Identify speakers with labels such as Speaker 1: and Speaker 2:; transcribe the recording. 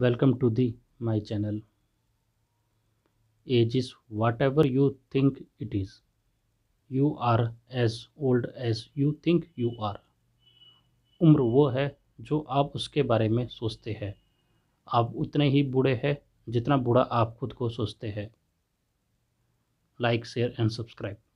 Speaker 1: welcome to the my channel age is whatever you think it is you are as old as you think you are उम्र वो है जो आप उसके बारे में सोचते हैं आप उतने ही बूढ़े हैं जितना बूढ़ा आप खुद को सोचते हैं लाइक शेयर एंड सब्सक्राइब